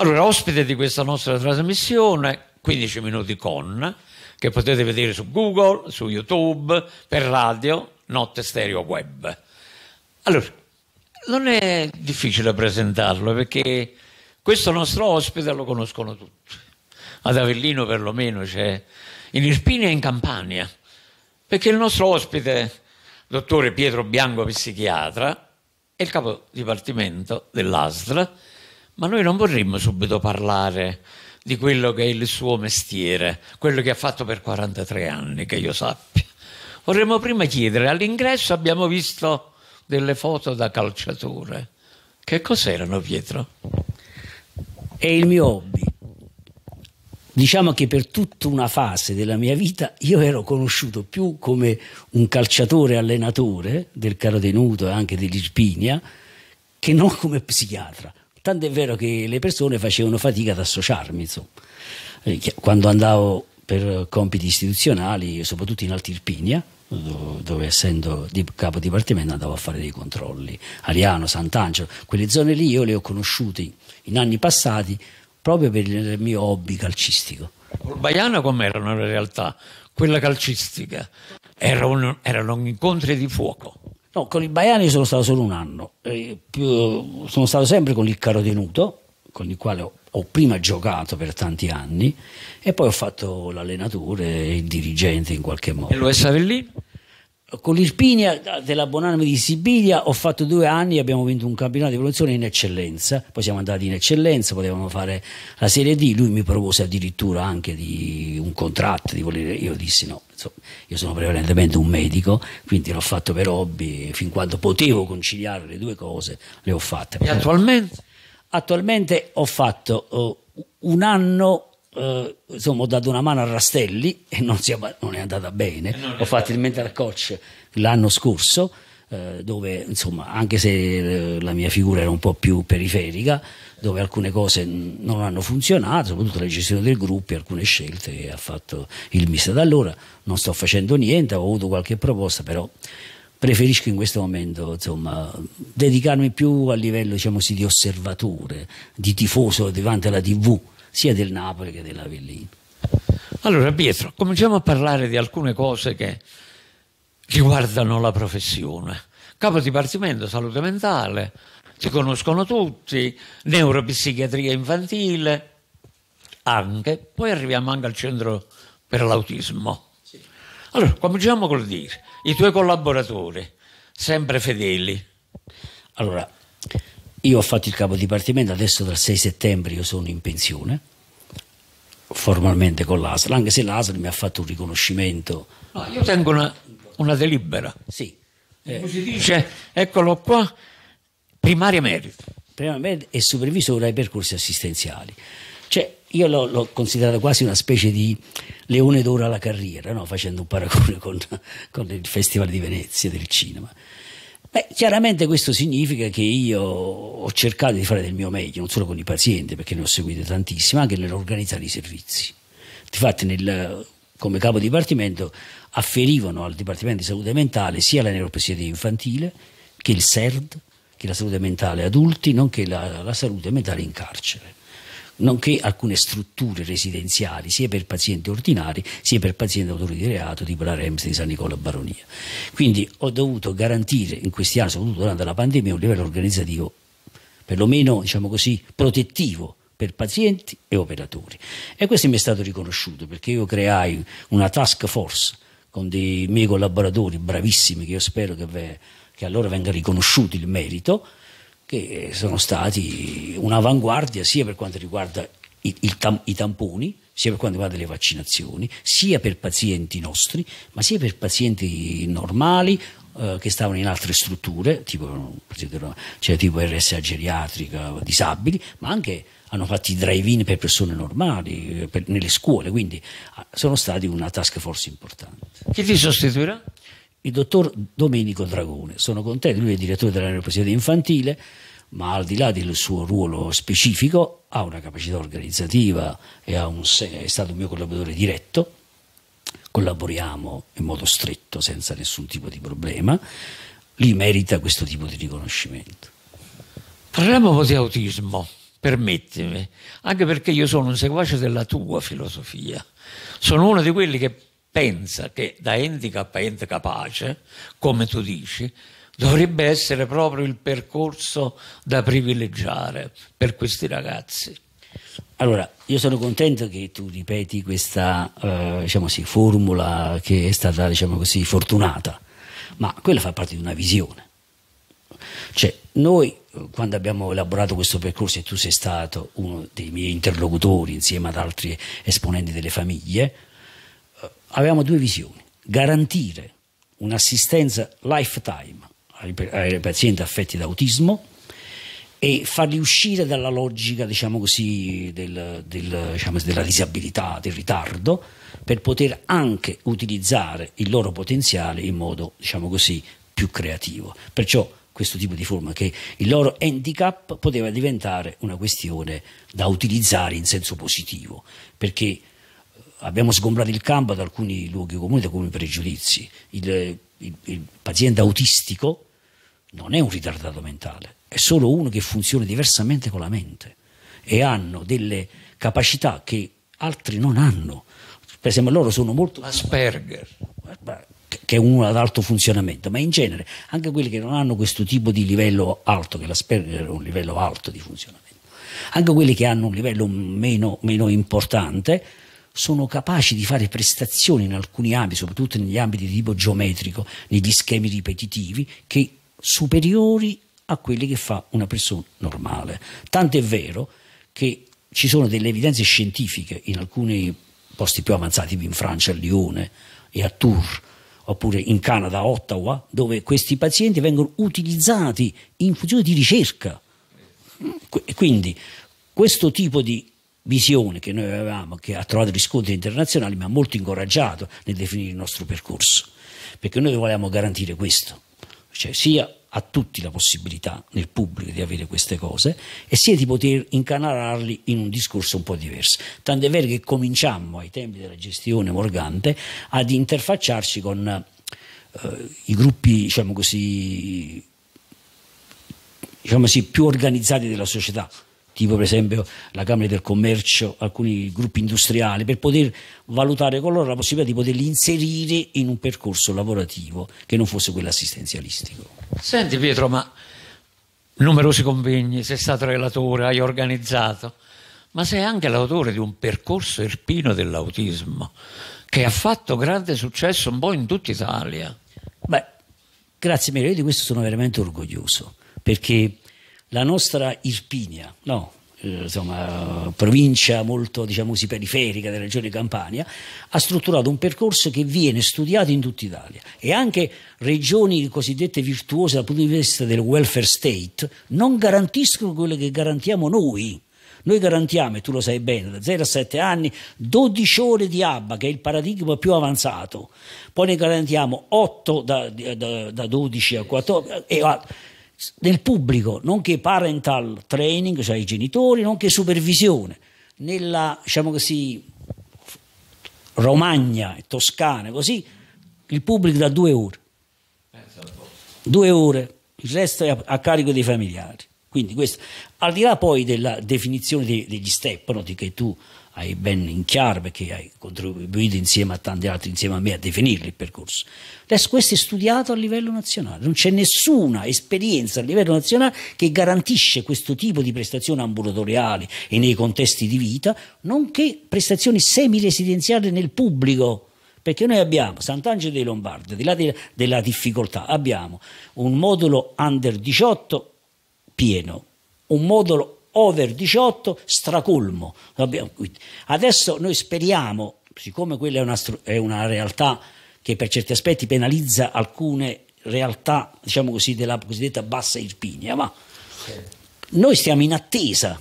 Allora, ospite di questa nostra trasmissione, 15 minuti con, che potete vedere su Google, su YouTube, per radio, Notte Stereo Web. Allora, non è difficile presentarlo perché questo nostro ospite lo conoscono tutti. Ad Avellino perlomeno c'è, in Irpina e in Campania, perché il nostro ospite, dottore Pietro Bianco, psichiatra, è il capo dipartimento dell'ASL ma noi non vorremmo subito parlare di quello che è il suo mestiere, quello che ha fatto per 43 anni, che io sappia. Vorremmo prima chiedere, all'ingresso abbiamo visto delle foto da calciatore. Che cos'erano Pietro? È il mio hobby. Diciamo che per tutta una fase della mia vita io ero conosciuto più come un calciatore allenatore del Carotenuto e anche dell'Irpinia che non come psichiatra Tanto è vero che le persone facevano fatica ad associarmi, insomma. Eh, quando andavo per compiti istituzionali, soprattutto in Altirpinia, dove essendo di capo dipartimento andavo a fare dei controlli, Ariano, Sant'Angelo, quelle zone lì io le ho conosciute in anni passati proprio per il mio hobby calcistico. Baiana com'era una realtà? Quella calcistica? Erano, erano incontri di fuoco No, con il Baiani sono stato solo un anno, più, sono stato sempre con il Caro Tenuto, con il quale ho, ho, prima giocato per tanti anni e poi ho fatto l'allenatore, il dirigente in qualche modo. E lo è lì? Con l'Irpinia della Bonanami di Sibiglia ho fatto due anni e abbiamo vinto un campionato di promozione in eccellenza, poi siamo andati in eccellenza, potevano fare la Serie D, lui mi propose addirittura anche di un contratto, di volere, io dissi no, io sono prevalentemente un medico, quindi l'ho fatto per hobby, fin quando potevo conciliare le due cose le ho fatte. E attualmente? Attualmente ho fatto uh, un anno Uh, insomma, ho dato una mano a Rastelli e non, è, non è andata bene. È ho fatto il mental coach l'anno scorso eh, dove insomma, anche se eh, la mia figura era un po' più periferica, dove alcune cose non hanno funzionato, soprattutto la gestione del gruppo e alcune scelte che ha fatto il mister. Da allora non sto facendo niente, ho avuto qualche proposta, però preferisco in questo momento insomma, dedicarmi più a livello diciamo così, di osservatore, di tifoso davanti alla tv, sia del Napoli che dell'Avellino. Allora Pietro, cominciamo a parlare di alcune cose che riguardano la professione. Capo Dipartimento Salute Mentale, si conoscono tutti, neuropsichiatria infantile, anche, poi arriviamo anche al centro per l'autismo. Allora, cominciamo col dire, i tuoi collaboratori, sempre fedeli. Allora, io ho fatto il capo dipartimento, adesso dal 6 settembre io sono in pensione, formalmente con l'ASL, anche se l'ASL mi ha fatto un riconoscimento. No, io tengo una, una delibera. Sì. Eh, cioè, eccolo qua, primaria merito. Primaria merito e supervisore ai percorsi assistenziali. Cioè, io l'ho, l'ho considerato quasi una specie di leone d'oro alla carriera, no? facendo un paragone con, con, il Festival di Venezia del cinema. Beh, chiaramente questo significa che io ho cercato di fare del mio meglio, non solo con i pazienti, perché ne ho seguite tantissime, anche nell'organizzare i servizi. Infatti, nel, come capo dipartimento afferivano al Dipartimento di Salute Mentale sia la neuropsichiatria infantile che il SERD, che la salute mentale adulti, nonché la, la salute mentale in carcere nonché alcune strutture residenziali sia per pazienti ordinari sia per pazienti autori di reato tipo la REMS di San Nicola Baronia. Quindi ho dovuto garantire in questi anni, soprattutto durante la pandemia, un livello organizzativo perlomeno diciamo così, protettivo per pazienti e operatori. E questo mi è stato riconosciuto perché io creai una task force con dei miei collaboratori bravissimi che io spero che, ve, che allora venga riconosciuto il merito, che sono stati un'avanguardia sia per quanto riguarda i, il tam, i tamponi, sia per quanto riguarda le vaccinazioni, sia per pazienti nostri, ma sia per pazienti normali eh, che stavano in altre strutture, tipo, cioè, tipo RSA geriatrica, disabili, ma anche hanno fatto i drive-in per persone normali, eh, per, nelle scuole, quindi ah, sono stati una task force importante. Chi ti sostituirà? Il dottor Domenico Dragone, sono contento, lui è direttore dell'area infantile, ma al di là del suo ruolo specifico ha una capacità organizzativa e un, è stato un mio collaboratore diretto, collaboriamo in modo stretto senza nessun tipo di problema, lì merita questo tipo di riconoscimento. Parliamo un di autismo permettimi, anche perché io sono un seguace della tua filosofia, sono uno di quelli che pensa che da handicap a ente capace, come tu dici, dovrebbe essere proprio il percorso da privilegiare per questi ragazzi. Allora, io sono contento che tu ripeti questa eh, diciamo sì, formula che è stata diciamo così, fortunata, ma quella fa parte di una visione. Cioè, noi quando abbiamo elaborato questo percorso e tu sei stato uno dei miei interlocutori insieme ad altri esponenti delle famiglie, eh, avevamo due visioni. Garantire un'assistenza lifetime ai, ai pazienti affetti da autismo e farli uscire dalla logica diciamo così, del, del, diciamo, della disabilità, del ritardo, per poter anche utilizzare il loro potenziale in modo diciamo così, più creativo. Perciò questo tipo di forma, che il loro handicap poteva diventare una questione da utilizzare in senso positivo, perché eh, abbiamo sgombrato il campo da alcuni luoghi comuni, da alcuni pregiudizi. Il, il, il paziente autistico non è un ritardato mentale, è solo uno che funziona diversamente con la mente e hanno delle capacità che altri non hanno. Per esempio loro sono molto... Asperger. Eh, che è uno ad alto funzionamento, ma in genere anche quelli che non hanno questo tipo di livello alto, che l'Asperger è un livello alto di funzionamento, anche quelli che hanno un livello meno, meno importante, sono capaci di fare prestazioni in alcuni ambiti, soprattutto negli ambiti di tipo geometrico, negli schemi ripetitivi, che superiori a quelli che fa una persona normale. Tanto è vero che ci sono delle evidenze scientifiche in alcuni posti più avanzati, in Francia, a Lione e a Tours, oppure in Canada, Ottawa, dove questi pazienti vengono utilizzati in funzione di ricerca. Quindi questo tipo di visione che noi avevamo, che ha trovato riscontri internazionali, mi ha molto incoraggiato nel definire il nostro percorso, perché noi volevamo garantire questo, cioè sia a tutti la possibilità nel pubblico di avere queste cose e sia di poter incanalarli in un discorso un po' diverso. Tant'è vero che cominciamo ai tempi della gestione Morgante ad interfacciarci con eh, i gruppi, diciamo così, diciamo così, più organizzati della società tipo per esempio la Camera del Commercio, alcuni gruppi industriali, per poter valutare con loro la possibilità di poterli inserire in un percorso lavorativo che non fosse quello assistenzialistico. Senti Pietro, ma numerosi convegni, sei stato relatore, hai organizzato, ma sei anche l'autore di un percorso irpino dell'autismo che ha fatto grande successo un po' in tutta Italia. Beh, grazie mille, io di questo sono veramente orgoglioso perché la nostra Irpinia, no? Eh, insomma, provincia molto diciamo così, periferica della regione Campania, ha strutturato un percorso che viene studiato in tutta Italia e anche regioni cosiddette virtuose dal punto di vista del welfare state non garantiscono quello che garantiamo noi. Noi garantiamo, e tu lo sai bene, da 0 a 7 anni 12 ore di ABBA, che è il paradigma più avanzato, poi ne garantiamo 8 da, da, da 12 a 14 e, nel pubblico, nonché parental training, cioè i genitori, nonché supervisione. Nella, diciamo così, Romagna e Toscana, così, il pubblico da due ore. Due ore, il resto è a, a carico dei familiari. Quindi questo, al di là poi della definizione dei, degli step no, che tu hai ben in chiaro perché hai contribuito insieme a tanti altri, insieme a me, a definirli il percorso. Adesso questo è studiato a livello nazionale, non c'è nessuna esperienza a livello nazionale che garantisce questo tipo di prestazioni ambulatoriali e nei contesti di vita, nonché prestazioni semiresidenziali nel pubblico. Perché noi abbiamo Sant'Angelo dei Lombardi, di là de della difficoltà, abbiamo un modulo under 18 pieno, un modulo over 18 stracolmo. Adesso noi speriamo, siccome quella è una, è una realtà che per certi aspetti penalizza alcune realtà, diciamo così, della cosiddetta bassa Irpinia, ma noi stiamo in attesa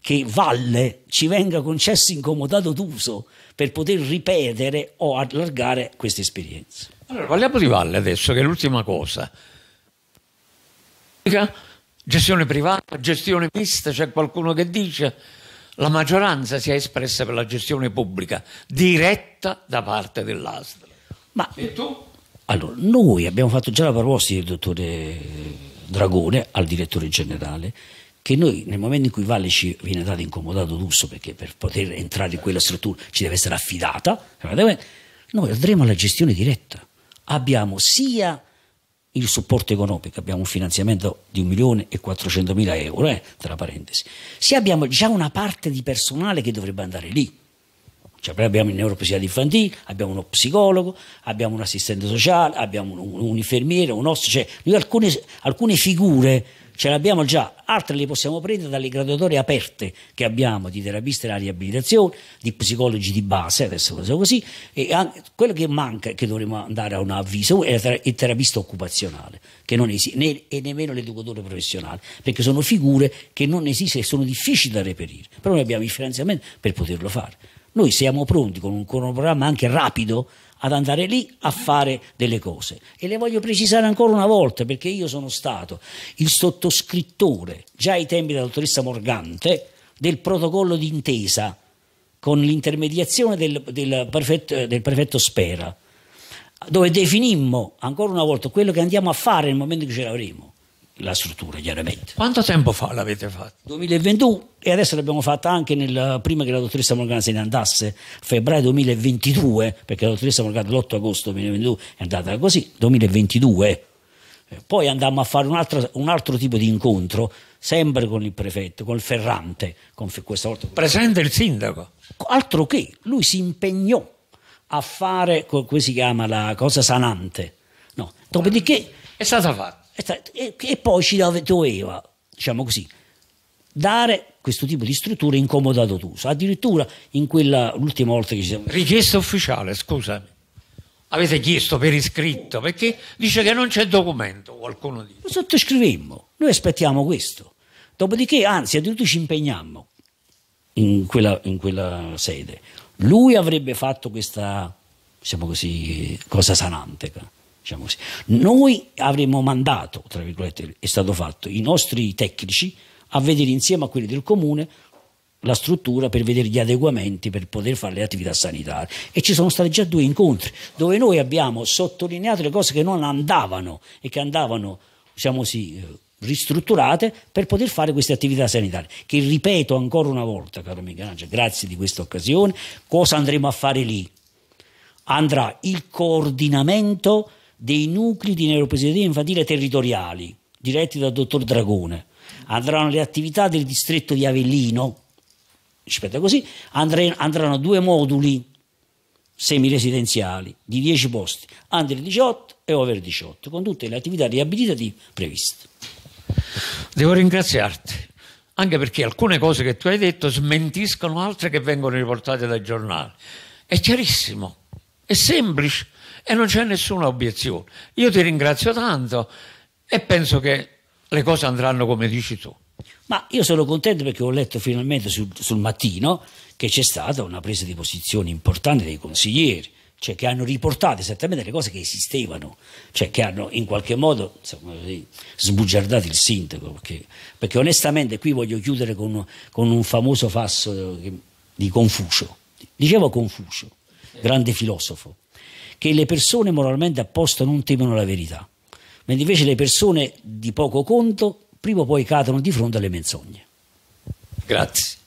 che Valle ci venga concesso incomodato d'uso per poter ripetere o allargare questa esperienza. Allora, parliamo di Valle adesso, che è l'ultima cosa gestione privata, gestione mista, c'è qualcuno che dice la maggioranza si è espressa per la gestione pubblica diretta da parte dell'ASL. Ma e tu? Allora, noi abbiamo fatto già la proposta del dottore Dragone al direttore generale che noi nel momento in cui Valle ci viene dato incomodato d'uso perché per poter entrare in quella struttura ci deve essere affidata, noi andremo alla gestione diretta. Abbiamo sia il supporto economico, abbiamo un finanziamento di milione e 400 mila euro, eh, tra parentesi, se abbiamo già una parte di personale che dovrebbe andare lì, cioè, abbiamo il neuropsichiatra infantile, abbiamo uno psicologo, abbiamo un assistente sociale, abbiamo un, un, un infermiere, un osso, cioè alcune, alcune figure ce l'abbiamo già, altre le possiamo prendere dalle graduatorie aperte che abbiamo di terapisti della riabilitazione, di psicologi di base, adesso lo so così, e quello che manca, che dovremmo andare a un avviso, è il terapista occupazionale, che non esiste, né, e nemmeno l'educatore professionale, perché sono figure che non esistono e sono difficili da reperire, però noi abbiamo il finanziamento per poterlo fare. Noi siamo pronti con un cronoprogramma anche rapido ad andare lì a fare delle cose. E le voglio precisare ancora una volta perché io sono stato il sottoscrittore, già ai tempi della dottoressa Morgante, del protocollo d'intesa con l'intermediazione del, del, prefetto, del prefetto Spera, dove definimmo ancora una volta quello che andiamo a fare nel momento che ce l'avremo la struttura, chiaramente. Quanto tempo fa l'avete fatto? 2021 e adesso l'abbiamo fatta anche nel, prima che la dottoressa Morgana se ne andasse, febbraio 2022, perché la dottoressa Morgana l'8 agosto 2022 è andata così, 2022. Eh, poi andammo a fare un altro, un altro tipo di incontro, sempre con il prefetto, con il Ferrante, con, questa volta. Presente il sindaco. Altro che, lui si impegnò a fare, come si chiama, la cosa sanante. No. Dopodiché... È stata fatta e, poi ci doveva, diciamo così, dare questo tipo di strutture incomodato d'uso. Addirittura in quella l'ultima volta che ci siamo... Richiesta ufficiale, scusami. Avete chiesto per iscritto, perché dice che non c'è documento, qualcuno dice. Lo sottoscrivemmo, noi aspettiamo questo. Dopodiché, anzi, addirittura ci impegnammo in quella, in quella sede. Lui avrebbe fatto questa, diciamo così, cosa sanante diciamo così. Noi avremmo mandato, tra virgolette, è stato fatto, i nostri tecnici a vedere insieme a quelli del comune la struttura per vedere gli adeguamenti per poter fare le attività sanitarie e ci sono stati già due incontri dove noi abbiamo sottolineato le cose che non andavano e che andavano diciamo così eh, ristrutturate per poter fare queste attività sanitarie che ripeto ancora una volta caro Michelangelo grazie di questa occasione cosa andremo a fare lì andrà il coordinamento dei nuclei di neuropsichiatria infantile territoriali, diretti dal dottor Dragone. Andranno le attività del distretto di Avellino, rispetto a così, andranno due moduli semiresidenziali di 10 posti, under 18 e over 18, con tutte le attività riabilitative previste. Devo ringraziarti, anche perché alcune cose che tu hai detto smentiscono altre che vengono riportate dai giornali. È chiarissimo, è semplice, e non c'è nessuna obiezione. Io ti ringrazio tanto e penso che le cose andranno come dici tu. Ma io sono contento perché ho letto finalmente sul, sul mattino che c'è stata una presa di posizione importante dei consiglieri, cioè che hanno riportato esattamente le cose che esistevano, cioè che hanno in qualche modo così, sbugiardato il sindaco, perché, perché, onestamente qui voglio chiudere con, con un famoso fasso di Confucio. Dicevo Confucio, grande filosofo, che le persone moralmente a posto non temono la verità, mentre invece le persone di poco conto prima o poi cadono di fronte alle menzogne. Grazie.